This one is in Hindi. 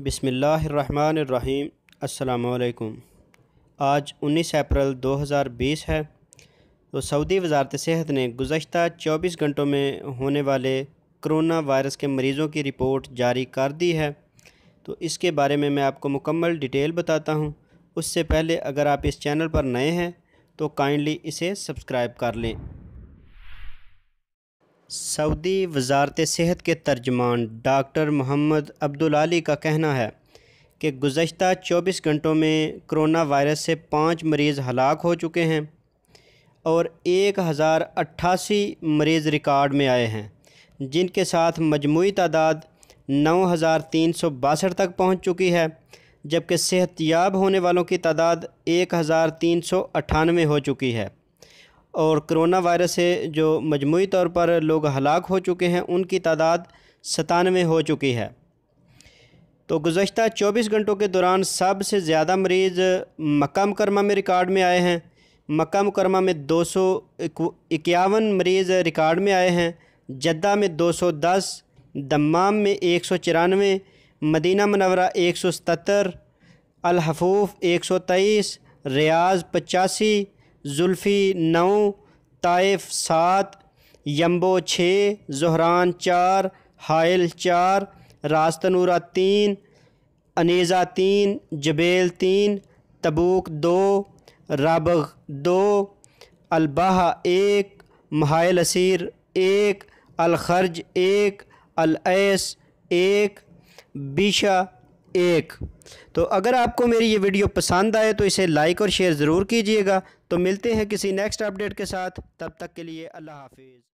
बिसमीम् अल्लाम आज 19 अप्रैल 2020 है तो सऊदी वजारत सेहत ने गुज्त 24 घंटों में होने वाले करोना वायरस के मरीज़ों की रिपोर्ट जारी कर दी है तो इसके बारे में मैं आपको मुकम्मल डिटेल बताता हूँ उससे पहले अगर आप इस चैनल पर नए हैं तो काइंडली इसे सब्सक्राइब कर लें सऊदी वजारत सेहत के तर्जमान डॉक्टर मोहम्मद अब्दुलाली का कहना है कि गुज्त 24 घंटों में करोना वायरस से पाँच मरीज़ हलाक हो चुके हैं और एक हज़ार अट्ठासी मरीज़ रिकॉर्ड में आए हैं जिनके साथ मजमू तादाद नौ हज़ार तीन सौ बासठ तक पहुँच चुकी है जबकि सेहतियाब होने वालों की तादाद एक हज़ार तीन सौ अट्ठानवे हो चुकी है और करोना वायरस से जो मजमू तौर पर लोग हलाक हो चुके हैं उनकी तादाद सतानवे हो चुकी है तो गुज्त 24 घंटों के दौरान सबसे ज़्यादा मरीज़ मक्का मुकरमा में रिकॉर्ड में आए हैं मक्का मुकरमा में दो सौ इक्यावन मरीज़ रिकॉर्ड में आए हैं जद्दा में 210 दमाम में एक सौ तिरानवे मदीना मनवरा एक सौ सतर अलहफूफ एक सौ तेईस रियाज पचासी जुल्फ़ी नौ ताइफ सात यम्बो छः जहरान चार हायल चार रास्तनूरा तीन अनेजा तीन जबेल तीन तबूक दो रबग दो अलबाहा एक महायल असीर एक अलखर्ज एक अलएस एक बिशा एक तो अगर आपको मेरी ये वीडियो पसंद आए तो इसे लाइक और शेयर ज़रूर कीजिएगा तो मिलते हैं किसी नेक्स्ट अपडेट के साथ तब तक के लिए अल्लाह हाफिज़